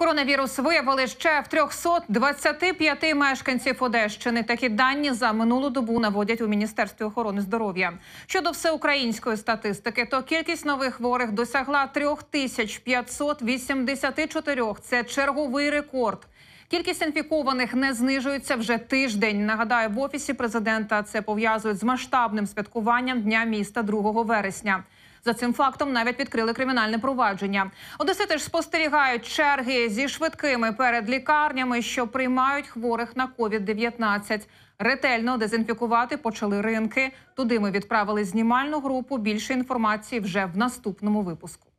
Коронавірус виявили ще в 325 мешканців Одещини. Такі дані за минулу добу наводять у міністерстві охорони здоров'я. Щодо всеукраїнської статистики, то кількість нових хворих досягла 3584. Це черговий рекорд. Кількість інфікованих не знижується вже тиждень. Нагадаю, в офісі президента це пов'язують з масштабним святкуванням дня міста 2 вересня. За цим фактом навіть відкрили кримінальне провадження. Одеси теж спостерігають черги зі швидкими перед лікарнями, що приймають хворих на COVID-19. Ретельно дезінфікувати почали ринки. Туди ми відправили знімальну групу. Більше інформації вже в наступному випуску.